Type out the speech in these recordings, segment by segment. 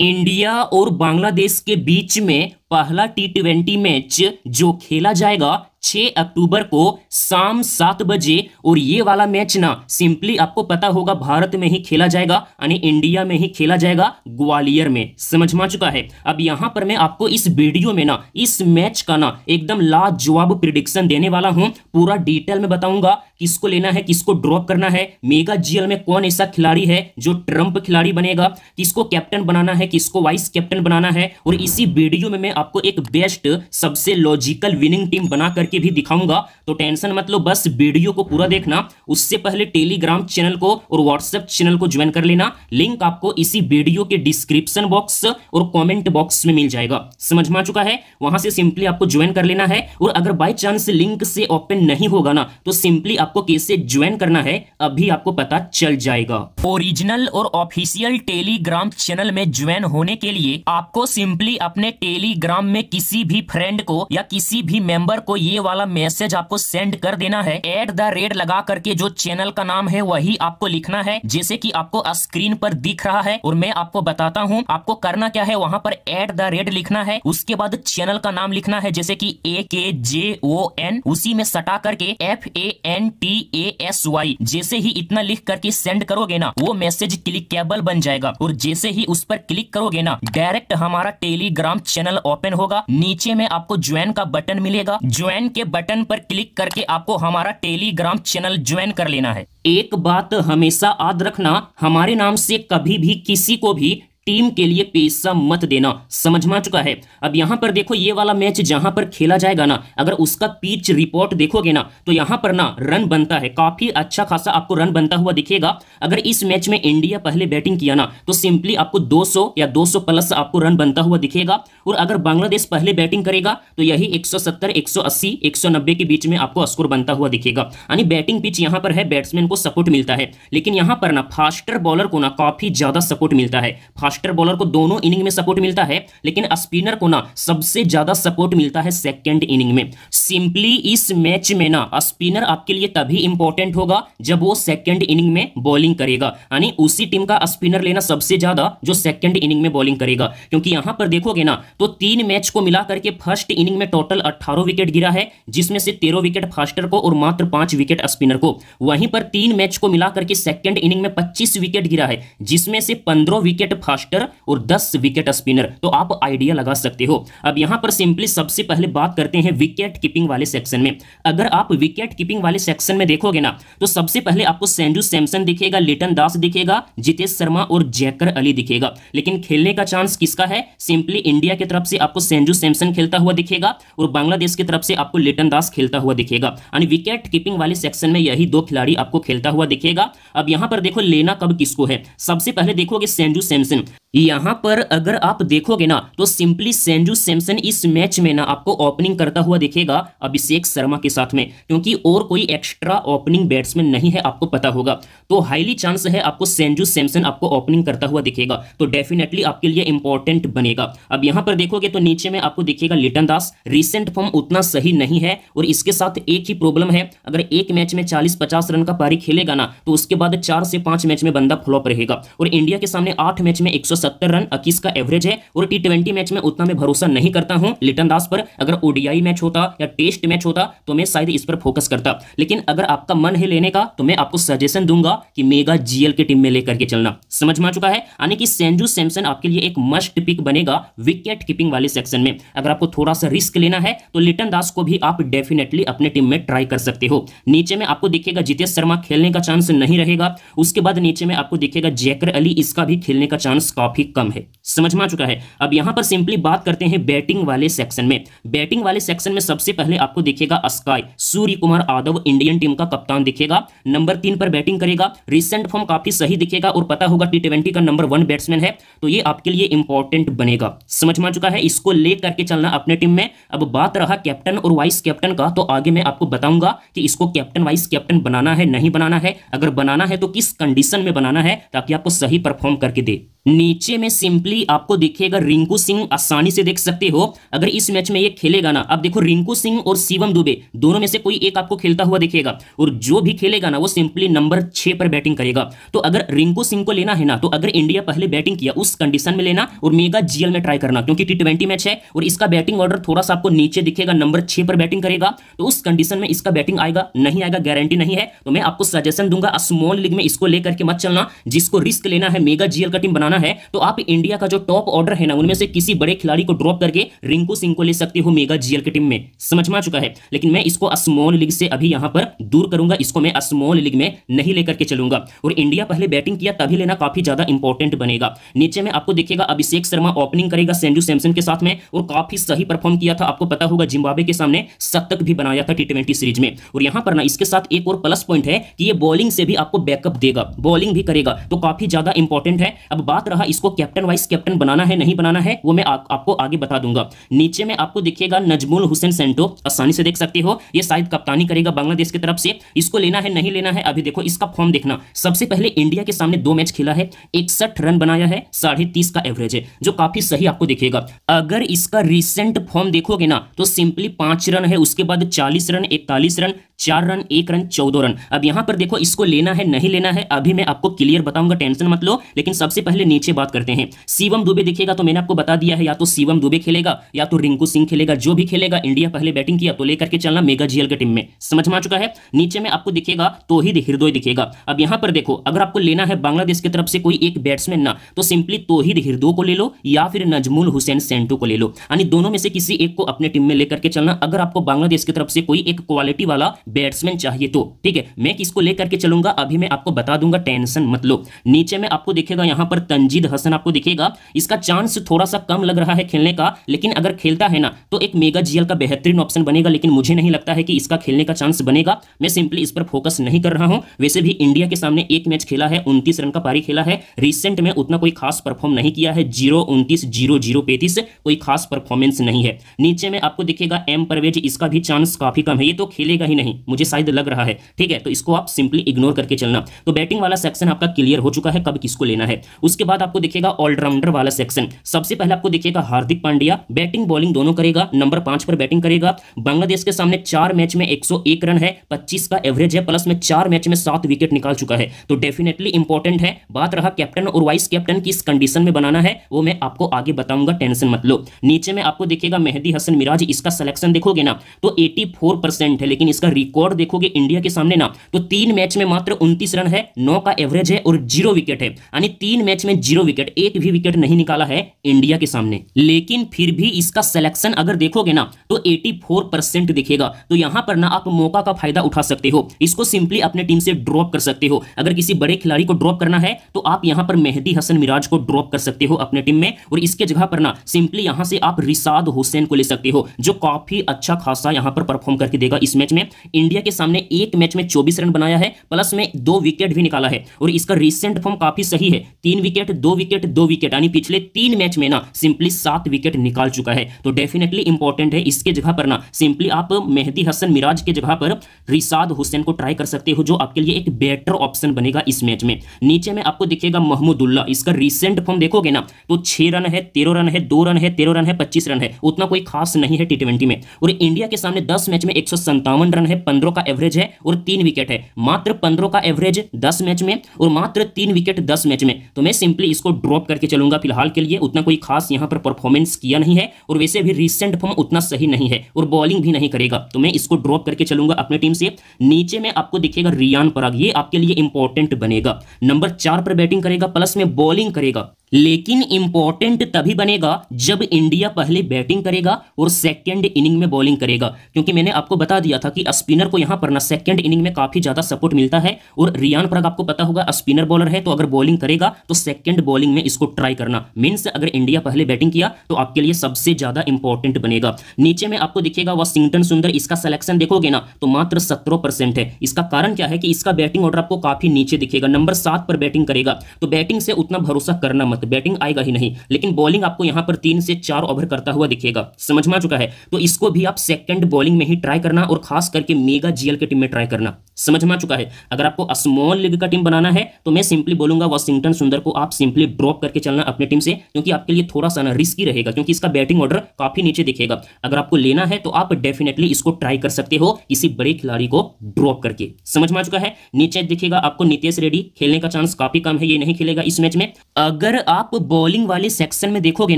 India और बांग्लादेश के बीच में पहला टी ट्वेंटी मैच जो खेला जाएगा 6 अक्टूबर को शाम सात बजे और ये वाला मैच ना सिंपली आपको पता होगा भारत में ही खेला जाएगा यानी इंडिया में ही खेला जाएगा ग्वालियर में समझ में आ चुका है अब यहां पर मैं आपको इस वीडियो में ना इस मैच का ना एकदम लाजवाब प्रिडिक्शन देने वाला हूँ पूरा डिटेल में बताऊंगा किसको लेना है किसको ड्रॉप करना है मेगा जीएल में कौन ऐसा खिलाड़ी है जो ट्रंप खिलाड़ी बनेगा किसको कैप्टन बनाना है किसको वाइस कैप्टन बनाना है और इसी वीडियो में मैं आपको एक बेस्ट सबसे लॉजिकल विनिंग टीम बनाकर करके भी दिखाऊंगा तो टेंशन मत लो बस वीडियो को पूरा देखना उससे पहले टेलीग्राम चैनल को और व्हाट्सएप चैनल को ज्वाइन कर लेना लिंक आपको इसी वीडियो के डिस्क्रिप्शन बॉक्स और कॉमेंट बॉक्स में मिल जाएगा समझ में आ चुका है वहां से सिंपली आपको ज्वाइन कर लेना है और अगर बाई चांस लिंक से ओपन नहीं होगा ना तो सिंपली आपको कैसे ज्वाइन करना है अभी आपको पता चल जाएगा ओरिजिनल और ऑफिशियल टेलीग्राम चैनल में ज्वाइन होने के लिए आपको सिंपली अपने टेलीग्राम में किसी भी फ्रेंड को या किसी भी मेंबर को ये वाला मैसेज आपको सेंड कर देना है एट द रेट लगा करके जो चैनल का नाम है वही आपको लिखना है जैसे कि आपको स्क्रीन पर दिख रहा है और मैं आपको बताता हूँ आपको करना क्या है वहाँ पर एट द रेट लिखना है उसके बाद चैनल का नाम लिखना है जैसे की ए के जे ओ एन उसी में सटा करके F A N T A S Y जैसे ही इतना लिख करके सेंड करोगे ना वो मैसेज क्लिकेबल बन जाएगा और जैसे ही उस पर क्लिक करोगे ना डायरेक्ट हमारा टेलीग्राम चैनल ओपन होगा नीचे में आपको ज्वाइन का बटन मिलेगा ज्वाइन के बटन पर क्लिक करके आपको हमारा टेलीग्राम चैनल ज्वाइन कर लेना है एक बात हमेशा याद रखना हमारे नाम से कभी भी किसी को भी टीम के लिए पैसा मत देना समझ में आ चुका है अब यहाँ पर देखो ये वाला मैच जहां पर खेला जाएगा ना अगर उसका पिच रिपोर्ट देखोगे ना तो यहाँ पर ना रन बनता है काफी अच्छा खासा आपको रन बनता हुआ दिखेगा अगर इस मैच में इंडिया पहले बैटिंग किया ना तो सिंपली आपको 200 या 200 प्लस आपको रन बनता हुआ दिखेगा और अगर बांग्लादेश पहले बैटिंग करेगा तो यही 170, 180, 190 के बीच में आपको स्कोर बनता हुआ दिखेगा यानी बैटिंग पिच यहां पर है बैट्समैन को सपोर्ट मिलता है लेकिन यहां पर ना फास्टर बॉलर को ना काफी ज्यादा सपोर्ट मिलता है फास्ट फास्टर बॉलर को दोनों इनिंग में सपोर्ट मिलता है लेकिन स्पिनर को ना सबसे ज्यादा सपोर्ट मिलता है सेकेंड इनिंग में सिंपली इस मैच में ना स्पिनर आपके लिए तभी इंपॉर्टेंट होगा जब वो सेकेंड इनिंग में बॉलिंग करेगा यानी उसी टीम का स्पिनर लेना सबसे ज्यादा जो सेकेंड इनिंग में बॉलिंग करेगा क्योंकि यहां पर देखोगे ना तो तीन मैच को मिला करके फर्स्ट इनिंग में टोटल अट्ठारह विकेट गिरा है जिसमें से तेरह विकेट फास्टर को और मात्र पांच विकेट स्पिनर को वहीं पर तीन मैच को मिला करके सेकेंड इनिंग में पच्चीस विकेट गिरा है जिसमें से पंद्रह विकेट फास्ट फास्टर और दस विकेट स्पिनर तो आप आइडिया लगा सकते हो अब यहां पर सिंपली सबसे पहले बात करते हैं विकेट कीपिंग वाले सेक्शन में अगर आप विकेट कीपिंग वाले सेक्शन में देखोगे ना तो सबसे पहले आपको सेंजू सैमसन दिखेगा लिटन दास दिखेगा जितेश शर्मा और जैकर अली दिखेगा लेकिन खेलने का चांस किसका है सिंपली इंडिया की तरफ से आपको सेंजू सैमसन खेलता हुआ दिखेगा और बांग्लादेश की तरफ से आपको लिटन दास खेलता हुआ दिखेगा यानी विकेट कीपिंग वाले सेक्शन में यही दो खिलाड़ी आपको खेलता हुआ दिखेगा अब यहां पर देखो लेना कब किसको है सबसे पहले देखोगे सेंजू सैमसन यहाँ पर अगर आप देखोगे ना तो सिंपली सेंजू सैमसन इस मैच में ना आपको ओपनिंग करता हुआ दिखेगा अभिषेक शर्मा के साथ में क्योंकि और कोई एक्स्ट्रा ओपनिंग बैट्समैन नहीं है आपको पता होगा तो हाईली चांस है आपको सेंजू सैमसन आपको ओपनिंग करता हुआ दिखेगा तो डेफिनेटली आपके लिए इंपॉर्टेंट बनेगा अब यहाँ पर देखोगे तो नीचे में आपको दिखेगा लिटन दास रिसेंट फॉर्म उतना सही नहीं है और इसके साथ एक ही प्रॉब्लम है अगर एक मैच में चालीस पचास रन का पारी खेलेगा ना तो उसके बाद चार से पांच मैच में बंदा फ्लॉप रहेगा और इंडिया के सामने आठ मैच में 170 रन अकीस का एवरेज है और टी ट्वेंटी मैच में उतना मैं भरोसा नहीं करता हूं लिटन दास पर अगर ओडीआई मैच होता या टेस्ट मैच होता तो मैं शायद इस पर फोकस करता लेकिन अगर आपका मन है लेने का तो मैं आपको सजेशन दूंगा कि मेगा जीएल की टीम में लेकर के चलना समझ में आ चुका है यानी कि सेंजू सैमसन आपके लिए एक मस्ट पिक बनेगा विकेट कीपिंग वाले सेक्शन में अगर आपको थोड़ा सा रिस्क लेना है तो लिटन दास को भी आप डेफिनेटली अपने टीम में ट्राई कर सकते हो नीचे में आपको दिखेगा जितेश शर्मा खेलने का चांस नहीं रहेगा उसके बाद नीचे में आपको दिखेगा जैकर अली इसका भी खेलने का चांस काफ़ी कम है समझ में आ चुका है अब यहां पर सिंपली बात करते हैं बैटिंग वाले सेक्शन में बैटिंग वाले सेक्शन में सबसे पहले आपको दिखेगा SKY Surya Kumar Yadav Indian team का कप्तान दिखेगा नंबर तीन पर बैटिंग करेगा रिसेंट फॉर्म काफी सही दिखेगा और पता होगा टी का नंबर वन बैट्समैन है तो ये आपके लिए इंपॉर्टेंट बनेगा समझ में चुका है इसको ले करके चलना अपने टीम में अब बात रहा कैप्टन और वाइस कैप्टन का तो आगे मैं आपको बताऊंगा कि इसको कैप्टन वाइस कैप्टन बनाना है नहीं बनाना है अगर बनाना है तो किस कंडीशन में बनाना है ताकि आपको सही परफॉर्म करके दे नीचे में सिंपली आपको दिखेगा रिंकू सिंह आसानी से देख सकते हो अगर इस मैच में ये खेलेगा ना अब देखो रिंकू सिंह और शिवम दुबे दोनों में से कोई एक आपको खेलता हुआ दिखेगा और जो भी खेलेगा ना वो सिंपली नंबर छह पर बैटिंग करेगा तो अगर रिंकू सिंह को लेना है ना तो अगर इंडिया पहले बैटिंग किया उस कंडीशन में लेना और मेगा जीएल में ट्राई करना क्योंकि टी मैच है और इसका बैटिंग ऑर्डर थोड़ा सा आपको नीचे दिखेगा नंबर छह पर बैटिंग करेगा तो उस कंडीशन में इसका बैटिंग आएगा नहीं आएगा गारंटी नहीं है तो मैं आपको सजेशन दूंगा स्मॉल लीग में इसको लेकर मत चलना जिसको रिस्क लेना है मेगा जीएल का टीम बनाना है है तो आप इंडिया का जो टॉप ऑर्डर है ना उनमें से किसी बड़े खिलाड़ी को ड्रॉप करके रिंकू सिंह को ले सकते हो मेगा जीएल की टीम में समझ में आ चुका है लेकिन मैं इसको स्मॉल लीग से अभी यहां पर दूर करूंगा इसको मैं स्मॉल लीग में नहीं लेकर के चलूंगा और इंडिया पहले बैटिंग किया तभी लेना काफी ज्यादा इंपॉर्टेंट बनेगा नीचे में आपको देखिएगा अभिषेक शर्मा ओपनिंग करेगा सेंजू सैमसन के साथ में और काफी सही परफॉर्म किया था आपको पता होगा जिम्बाबे के सामने शतक भी बनाया था टी सीरीज में और यहां पर ना इसके साथ एक और प्लस पॉइंट है कि ये बॉलिंग से भी आपको बैकअप देगा बॉलिंग भी करेगा तो काफी ज्यादा इंपॉर्टेंट है अब बात रहा कहा इसको कैप्टन वाइस कैप्टन बनाना है नहीं बनाना है वो मैं आ, आपको आगे बता दूंगा नीचे में आपको दिखेगा नजमुल हुसैन सेंटो आसानी से देख सकते हो ये शायद कप्तानी करेगा बांग्लादेश की तरफ से इसको लेना है नहीं लेना है अभी देखो इसका फॉर्म देखना सबसे पहले इंडिया के सामने दो मैच खेला है इकसठ रन बनाया है साढ़े का एवरेज है जो काफी सही आपको दिखेगा अगर इसका रिसेंट फॉर्म देखोगे ना तो सिंपली पांच रन है उसके बाद चालीस रन इकतालीस रन चार रन एक रन चौदह रन अब यहां पर देखो इसको लेना है नहीं लेना है अभी मैं आपको क्लियर बताऊंगा टेंशन मत लो लेकिन सबसे पहले नीचे से बात करते हैं शिवम दुबे देखेगा तो मैंने आपको बता दिया है या तो शिवम दुबे खेलेगा या तो रिंकू सिंह खेलेगा जो भी खेलेगा इंडिया पहले बैटिंग किया तो लेकर के चलना मेगा जीएल के टीम में समझ में आ चुका है नीचे में आपको दिखेगा तो ही हृदय दिखेगा अब यहां पर देखो अगर आपको लेना है बांग्लादेश की तरफ से कोई एक बैट्समैन ना तो सिंपली तोहिद हृदय को ले लो या फिर नजमुल हुसैन सेंटू को ले लो यानी दोनों में से किसी एक को अपने टीम में लेकर के चलना अगर आपको बांग्लादेश की तरफ से कोई एक क्वालिटी वाला बैट्समैन चाहिए तो ठीक है मैं किसको लेकर के चलूंगा अभी मैं आपको बता दूंगा टेंशन मत लो नीचे में आपको देखेगा यहां पर तंजी रशीद हसन आपको दिखेगा इसका चांस थोड़ा सा कम लग रहा है खेलने का लेकिन अगर खेलता है ना तो एक मेगा जीएल का बेहतरीन ऑप्शन बनेगा लेकिन मुझे नहीं लगता है कि इसका खेलने का चांस बनेगा मैं सिंपली इस पर फोकस नहीं कर रहा हूं वैसे भी इंडिया के सामने एक मैच खेला है उनतीस रन का पारी खेला है रिसेंट में उतना कोई खास परफॉर्म नहीं किया है जीरो उनतीस जीरो जीरो पैंतीस कोई खास परफॉर्मेंस नहीं है नीचे में आपको दिखेगा एम परवेज इसका भी चांस काफी कम है ये तो खेलेगा ही नहीं मुझे शायद लग रहा है ठीक है तो इसको आप सिंपली इग्नोर करके चलना तो बैटिंग वाला सेक्शन आपका क्लियर हो चुका है कब किसको लेना है उसके बाद बाद आपको दिखेगा ऑलराउंडर वाला सेक्शन सबसे पहले आपको दिखेगा हार्दिक पांड्या बैटिंग बॉलिंग दोनों करेगा नंबर पांच पर बैटिंग करेगा बांग्लादेश के सामने चार मैच में एक रन है पच्चीस का एवरेज है प्लस में चार मैच में सात विकेट निकाल चुका है तो डेफिनेटली इंपॉर्टेंट है बात रहा कैप्टन और वाइस कैप्टन की इस कंडीशन में बनाना है वो मैं आपको आगे बताऊंगा टेंशन मत लो नीचे में आपको दिखेगा मेहदी हसन मिराज इसका सिलेक्शन देखोगे ना तो 84% परसेंट है लेकिन इसका रिकॉर्ड देखोगे इंडिया के सामने ना तो तीन मैच में मात्र 29 रन है नौ का एवरेज है और जीरो विकेट है यानी तीन मैच में जीरो विकेट एक भी विकेट नहीं निकाला है इंडिया के सामने लेकिन फिर भी इसका सिलेक्शन अगर देखोगे ना तो 84 परसेंट दिखेगा तो यहां पर ना आप मौका का फायदा उठा सकते हो इसको सिंपली अपने टीम से ड्रॉप कर सकते हो अगर किसी बड़े खिलाड़ी को ड्रॉप करना है तो आप यहां पर मेहदी हसन मिराज को ड्रॉप कर सकते हो अपने टीम में और इसके जगह पर ना सिंपली यहां से आप रिसाद हुसैन को ले सकते हो जो काफी अच्छा खासा यहां पर परफॉर्म करके देगा इस मैच में इंडिया के सामने एक मैच में चौबीस रन बनाया है प्लस में दो विकेट भी निकाला है और इसका रिसेंट फॉर्म काफी सही है तीन विकेट दो विकेट दो विकेट यानी पिछले तीन मैच में ना सिंपली सात विकेट निकाल चुका है तो डेफिनेटली इंपॉर्टेंट है इसके जगह पर ना सिंपली आप मेहदी हसन मिराज के जगह पर रिसाद हुसैन को ट्राई कर सकते हो जो आपके लिए एक बेटर ऑप्शन बनेगा इस मैच में नीचे में आपको दिखेगा महमूदुल्ला इसका रिसेंट फॉर्म देखोगे ना तो छह रन है तेरह रन है दो रन है तेरह रन है पच्चीस रन है उतना कोई खास नहीं है टी में और इंडिया के सामने दस मैच में एक रन है पंद्रह का एवरेज है और तीन विकेट है मात्र पंद्रह का एवरेज दस मैच में और मात्र तीन विकेट दस मैच में तो मैं सिंपली इसको ड्रॉप करके चलूंगा फिलहाल के लिए उतना कोई खास यहाँ पर परफॉर्मेंस किया नहीं है और वैसे भी रिसेंट फॉर्म उतना सही नहीं है और बॉलिंग भी नहीं करेगा तो मैं इसको ड्रॉप करके चलूंगा अपने टीम से नीचे में आपको दिखेगा रियान पराग ये आपके लिए इंपॉर्टेंट बनेगा नंबर चार पर बैटिंग करेगा प्लस में बॉलिंग करेगा लेकिन इंपॉर्टेंट तभी बनेगा जब इंडिया पहले बैटिंग करेगा और सेकंड इनिंग में बॉलिंग करेगा क्योंकि मैंने आपको बता दिया था कि स्पिनर को यहां पर ना सेकंड इनिंग में काफी ज्यादा सपोर्ट मिलता है और रियान पराग आपको पता होगा स्पिनर बॉलर है तो अगर बॉलिंग करेगा तो सेकंड स्पिन बॉलिंग में इसको ट्राई करना मीन्स अगर इंडिया पहले बैटिंग किया तो आपके लिए सबसे ज्यादा इंपॉर्टेंट बनेगा नीचे में आपको दिखेगा वॉशिंगटन सुंदर इसका सिलेक्शन देखोगे ना तो मात्र सत्रह है इसका कारण क्या है कि इसका बैटिंग ऑर्डर आपको काफी नीचे दिखेगा नंबर सात पर बैटिंग करेगा तो बैटिंग से उतना भरोसा करना मत बैटिंग आएगा ही नहीं लेकिन बॉलिंग आपको यहां पर तीन से चार ओवर करता हुआ दिखेगा समझ में आ चुका है तो इसको भी आप सेकंड बॉलिंग में ही ट्राई करना और खास करके मेगा जीएल के टीम में ट्राई करना समझ में आ चुका है अगर आपको स्मॉल लीग का टीम बनाना है तो मैं सिंपली बोलूंगा वॉशिंगटन सुंदर को आप सिंपली सिंपली ड्रॉप करके चलना अपने टीम से क्योंकि आपके लिए थोड़ा सा ना रिस्की रहेगा क्योंकि इसका बैटिंग ऑर्डर काफी नीचे दिखेगा अगर आपको लेना है तो आप डेफिनेटली इसको ट्राई कर सकते हो इसी बड़े खिलाड़ी को ड्रॉप करके समझ में आ चुका है नीचे दिखेगा आपको नितेश रेड्डी खेलने का चांस काफी कम है ये नहीं खेलेगा इस मैच में अगर आप बॉलिंग वाले सेक्शन में देखोगे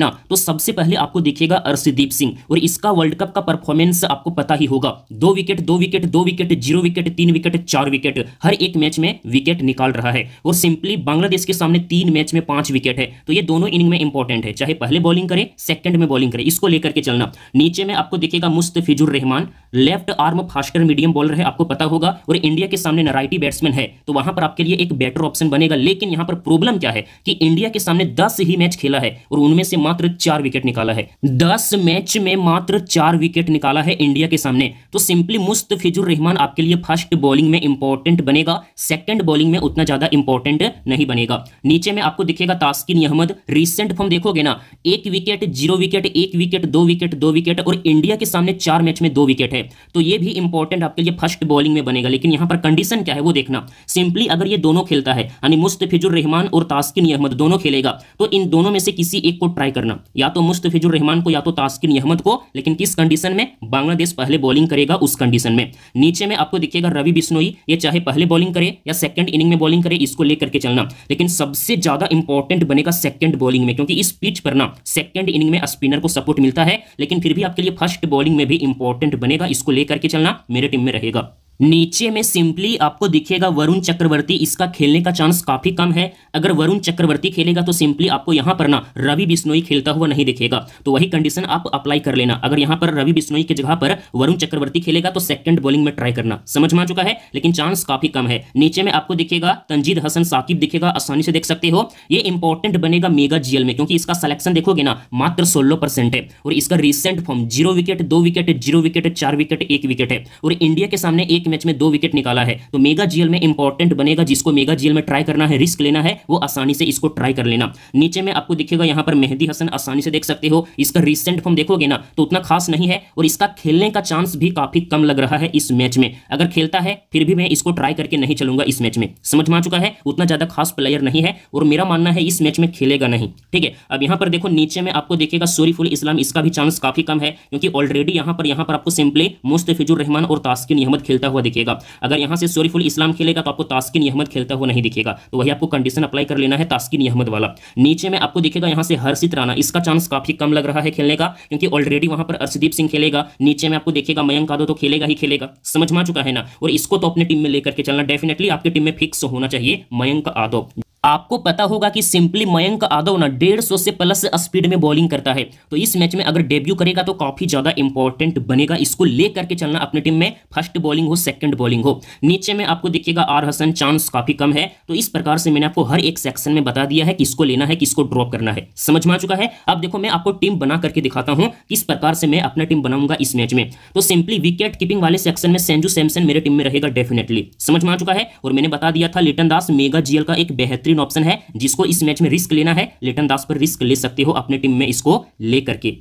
ना तो सबसे पहले आपको दिखेगा अर्षदीप सिंह और इसका वर्ल्ड कप का परफॉर्मेंस आपको पता ही होगा दो विकेट दो विकेट दो विकेट जीरो विकेट तीन विकेट चार विकेट हर एक मैच में विकेट निकाल रहा है और सिंपली बांग्लादेश के सामने तीन मैच में में पांच विकेट है तो ये दोनों इनिंग में इंपॉर्टेंट है चाहे पहले बॉलिंग करे सेकंड में बॉलिंग करे इसको लेकर के चलना नीचे में आपको देखेगा Mustafizur Rahman left arm faster medium bowler है आपको पता होगा और इंडिया के सामने नराइटी बैट्समैन है तो वहां पर आपके लिए एक बेटर ऑप्शन बनेगा लेकिन यहां पर प्रॉब्लम क्या है कि इंडिया के सामने दस ही मैच खेला है और उनमें से मात्र चार विकेट निकाला है दस मैच में मात्र चार विकेट निकाला है इंडिया के सामने तो सिंपली मुस्त फिजुर रहमान आपके लिए फर्स्ट बॉलिंग में इंपॉर्टेंट बनेगा सेकंड बॉलिंग में उतना ज्यादा इंपॉर्टेंट नहीं बनेगा नीचे में आपको दिखेगा तास्किन अहमद रिसेंट फॉर्म देखोगे ना एक विकेट जीरो विकेट एक विकेट दो विकेट दो विकेट और इंडिया के सामने चार मैच में दो विकेट है तो ये भी इंपॉर्टेंट आपके लिए फर्स्ट बॉलिंग में बनेगा लेकिन यहां पर कंडीशन क्या है वो देखना सिंपली अगर ये दोनों खेलता है यानी मुस्तफिजुर रहमान और तास्किन अहमद दोनों खेलेगा तो इन दोनों में से किसी एक को ट्राई करना या तो मुस्तफिजुर रहमान को या तो तास्किन अहमद को लेकिन किस कंडीशन में बांग्लादेश पहले बॉलिंग करेगा उस कंडीशन में नीचे में आपको दिखेगा रवि बिश्नोई ये चाहे पहले बॉलिंग करे या सेकंड इनिंग में बॉलिंग करे इसको लेकर के चलना लेकिन सबसे ज्यादा इंपॉर्टेंट बनेगा सेकंड बॉलिंग में क्योंकि इस पिच पर ना सेकंड इनिंग में स्पिनर को सपोर्ट मिलता है लेकिन फिर भी आपके लिए फर्स्ट बॉलिंग में भी इंपॉर्टेंट बनेगा इसको लेकर के चलना मेरे टीम में रहेगा नीचे में सिंपली आपको दिखेगा वरुण चक्रवर्ती इसका खेलने का चांस काफी कम है अगर वरुण चक्रवर्ती खेलेगा तो सिंपली आपको यहां पर ना रवि बिश्नोई खेलता हुआ नहीं दिखेगा तो वही कंडीशन आप अप्लाई कर लेना अगर यहां पर रवि बिश्नोई की जगह पर वरुण चक्रवर्ती खेलेगा तो सेकंड बॉलिंग में ट्राई करना समझ में आ चुका है लेकिन चांस काफी कम है नीचे में आपको दिखेगा तंजीद हसन साकिब दिखेगा आसानी से देख सकते हो ये इंपॉर्टेंट बनेगा मेगा जीएल में क्योंकि इसका सिलेक्शन देखोगे ना मात्र सोलह परसेंट है और इसका रिसेंट फॉर्म जीरो विकेट दो विकेट जीरो विकेट चार विकेट एक विकेट है और इंडिया के सामने एक एक मैच में दो विकेट निकाला है तो मेगा जीएल में इंपॉर्टेंट बनेगा जिसको मेगा जीएल में ट्राई करना है रिस्क लेना है वो आसानी से इसको ट्राई कर लेना नीचे में आपको दिखेगा यहां पर मेहदी हसन आसानी से देख सकते हो इसका रिसेंट फॉर्म देखोगे ना तो उतना खास नहीं है और इसका खेलने का चांस भी काफी कम लग रहा है इस मैच में अगर खेलता है फिर भी मैं इसको ट्राई करके नहीं चलूंगा इस मैच में समझ में आ चुका है उतना ज्यादा खास प्लेयर नहीं है और मेरा मानना है इस मैच में खेलेगा नहीं ठीक है अब यहां पर देखो नीचे में आपको देखेगा सोरीफुल इस्लाम इसका भी चांस काफी कम है क्योंकि ऑलरेडी यहां पर यहां पर आपको सिंपली मुस्तफिजुर रहमान और तास्किन अहमद खेलता खेलता हुआ दिखेगा अगर यहाँ से सोरीफुल इस्लाम खेलेगा तो आपको तास्किन अहमद खेलता हुआ नहीं दिखेगा तो वही आपको कंडीशन अप्लाई कर लेना है तास्किन अहमद वाला नीचे में आपको दिखेगा यहाँ से हर्षित राना इसका चांस काफी कम लग रहा है खेलने का क्योंकि ऑलरेडी वहां पर अर्षदीप सिंह खेलेगा नीचे में आपको देखेगा मयंक यादव तो खेलेगा ही खेलेगा समझ में चुका है ना और इसको तो अपने टीम में लेकर के चलना डेफिनेटली आपकी टीम में फिक्स होना चाहिए मयंक यादव आपको पता होगा कि सिंपली मयंक यादव ना डेढ़ सौ से प्लस स्पीड में बॉलिंग करता है तो इस मैच में अगर डेब्यू करेगा तो काफी ज्यादा इंपॉर्टेंट बनेगा इसको ले करके चलना अपनी टीम में फर्स्ट बॉलिंग हो सेकंड बॉलिंग हो नीचे में आपको देखिएगा आर हसन चांस काफी कम है तो इस प्रकार से मैंने आपको हर एक सेक्शन में बता दिया है किसको लेना है किसको ड्रॉप करना है समझ में आ चुका है अब देखो मैं आपको टीम बना करके दिखाता हूँ किस प्रकार से मैं अपना टीम बनाऊंगा इस मैच में तो सिंपली विकेट कीपिंग वाले सेक्शन में सेंजू सैमसन मेरे टीम में रहेगा डेफिनेटली समझ में आ चुका है और मैंने बता दिया था लिटन दास मेगा जीएल का एक बेहतरीन बेहतरीन ऑप्शन है जिसको इस मैच में रिस्क लेना है लेटन दास पर रिस्क ले सकते हो अपने टीम में इसको लेकर के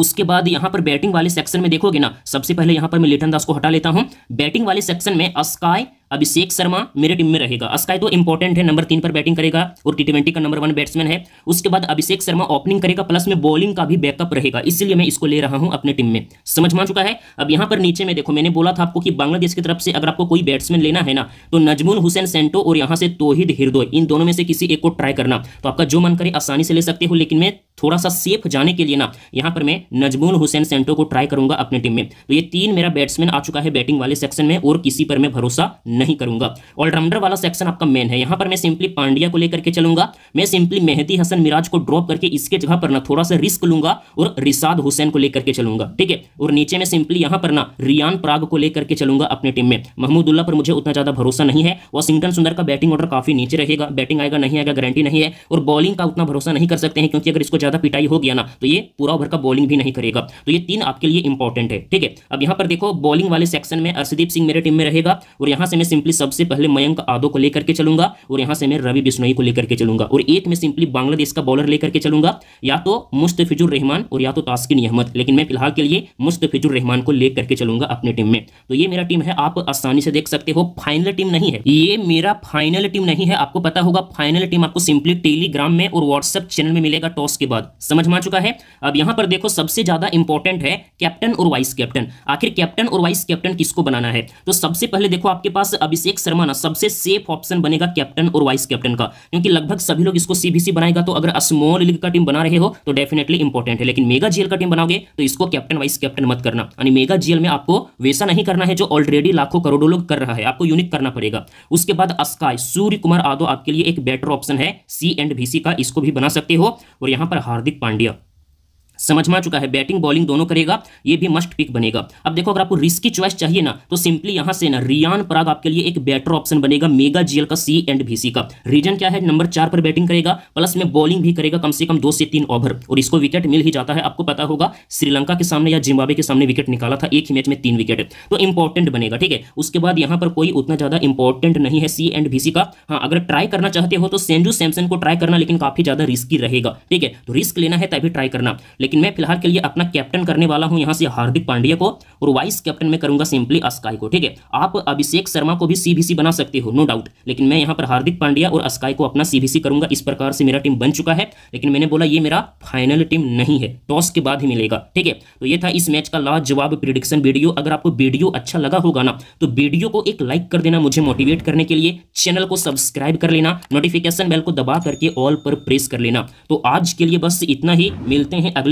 उसके बाद यहाँ पर बैटिंग वाले सेक्शन में देखोगे ना सबसे पहले यहाँ पर मैं लेटन दास को हटा लेता हूँ बैटिंग वाले सेक्शन में अस्काई अभिषेक शर्मा मेरे टीम में रहेगा अस्काई तो इंपॉर्टेंट है नंबर तीन पर बैटिंग करेगा और टी का नंबर वन बैट्समैन है उसके बाद अभिषेक शर्मा ओपनिंग करेगा प्लस में बॉलिंग का भी बैकअप रहेगा इसलिए मैं इसको ले रहा हूं अपने टीम में समझ मा चुका है अब यहां पर नीचे में देखो मैंने बोला था आपको कि बांग्लादेश की तरफ से अगर आपको कोई बैट्समैन लेना है ना तो नजमुल हुसैन सेंटो और यहाँ से तोहिद हिरदोय इन दोनों में से किसी एक को ट्राई करना तो आपका जो मन करे आसानी से ले सकते हो लेकिन मैं थोड़ा सा सेफ जाने के लिए ना यहाँ पर मैं नजमुल हुसैन सेंटो को ट्राई करूंगा अपनी टीम में तो ये तीन मेरा बैट्समैन आ चुका है बैटिंग वाले सेक्शन में और किसी पर मैं भरोसा नहीं करूंगा ऑलराउंडर वाला सेक्शन आपका मेन है यहां पर मैं सिंपली पांड्या को लेकर के चलूंगा मैं सिंपली मेहदी हसन मिराज को ड्रॉप करके इसके जगह पर ना थोड़ा सा रिस्क लूंगा और रिसाद हुसैन को लेकर के चलूंगा ठीक है और नीचे में सिंपली यहां पर ना रियान प्राग को लेकर के चलूंगा अपने टीम में महमूदुल्ला पर मुझे उतना ज्यादा भरोसा नहीं है वॉशिंगटन सुंदर का बैटिंग ऑर्डर काफी नीचे रहेगा बैटिंग आएगा नहीं आएगा गारंटी नहीं है और बॉलिंग का उतना भरोसा नहीं कर सकते हैं क्योंकि अगर इसको ज्यादा पिटाई हो गया ना तो ये पूरा ओवर का बॉलिंग भी नहीं करेगा तो ये तीन आपके लिए इंपॉर्टेंट है ठीक है अब यहां पर देखो बॉलिंग वाले सेक्शन में अर्शदीप सिंह मेरे टीम में रहेगा और यहां से मैं सिंपली सबसे पहले मयंक आदो को लेकर के चलूंगा और यहां से मैं रवि बिश्नोई को लेकर के चलूंगा और एक में सिंपली बांग्लादेश का बॉलर लेकर के चलूंगा या तो मुस्तफिजुर रहमान और या तो तास्किन अहमद लेकिन मैं फिलहाल के लिए मुस्तफिजुर रहमान को लेकर के चलूंगा अपने टीम में तो ये मेरा टीम है आप आसानी से देख सकते हो फाइनल टीम नहीं है ये मेरा फाइनल टीम नहीं है आपको पता होगा फाइनल टीम आपको सिंपली टेलीग्राम में और व्हाट्सएप चैनल में मिलेगा टॉस के बाद समझ में आ चुका है अब यहां पर देखो सबसे ज्यादा इंपॉर्टेंट है कैप्टन और वाइस कैप्टन आखिर कैप्टन और वाइस कैप्टन किसको बनाना है तो सबसे पहले देखो आपके पास अभिषेक शर्मा ना सबसे सेफ ऑप्शन बनेगा कैप्टन और वाइस कैप्टन का क्योंकि लगभग सभी लोग इसको सीबीसी बनाएगा तो अगर स्मॉल लीग का टीम बना रहे हो तो डेफिनेटली इंपॉर्टेंट है लेकिन मेगा जीएल का टीम बनाओगे तो इसको कैप्टन वाइस कैप्टन मत करना यानी मेगा जीएल में आपको वैसा नहीं करना है जो ऑलरेडी लाखों करोड़ों लोग कर रहा है आपको यूनिक करना पड़ेगा उसके बाद अस्काय सूर्य कुमार आदो आपके लिए एक बेटर ऑप्शन है सी एंड बीसी का इसको भी बना सकते हो और यहां पर हार्दिक पांड्या समझ में आ चुका है बैटिंग बॉलिंग दोनों करेगा ये भी मस्ट पिक बनेगा अब देखो अगर आपको रिस्की चॉइस चाहिए ना तो सिंपली यहां से ना रियान पराग आपके लिए एक बेटर ऑप्शन बनेगा मेगा जीएल का सी एंड बीसी का रीजन क्या है नंबर चार पर बैटिंग करेगा प्लस में बॉलिंग भी करेगा कम से कम दो से तीन ओवर और इसको विकेट मिल ही जाता है आपको पता होगा श्रीलंका के सामने या जिम्बाबे के सामने विकेट निकाला था एक ही मैच में तीन विकेट तो इंपॉर्टेंट बनेगा ठीक है उसके बाद यहां पर कोई उतना ज्यादा इंपॉर्टेंट नहीं है सी एंड बीसी का हाँ अगर ट्राई करना चाहते हो तो सेंजू सैमसन को ट्राई करना लेकिन काफी ज्यादा रिस्की रहेगा ठीक है तो रिस्क लेना है तभी ट्राई करना लेकिन मैं फिलहाल के लिए अपना कैप्टन करने वाला हूँ यहाँ से हार्दिक पांड्या को और वाइस कैप्टन में करूंगा सिंपली अस्काई को ठीक है आप अभिषेक शर्मा को भी सीबीसी बना सकते हो नो डाउट लेकिन मैं यहाँ पर हार्दिक पांड्या और अस्काई को अपना सीबीसी करूंगा इस प्रकार से मेरा टीम बन चुका है लेकिन मैंने बोला ये मेरा फाइनल टीम नहीं है टॉस के बाद ही मिलेगा ठीक है तो ये था इस मैच का लास्ट जवाब प्रिडिक्शन वीडियो अगर आपको वीडियो अच्छा लगा होगा ना तो वीडियो को एक लाइक कर देना मुझे मोटिवेट करने के लिए चैनल को सब्सक्राइब कर लेना नोटिफिकेशन बेल को दबा करके ऑल पर प्रेस कर लेना तो आज के लिए बस इतना ही मिलते हैं अगले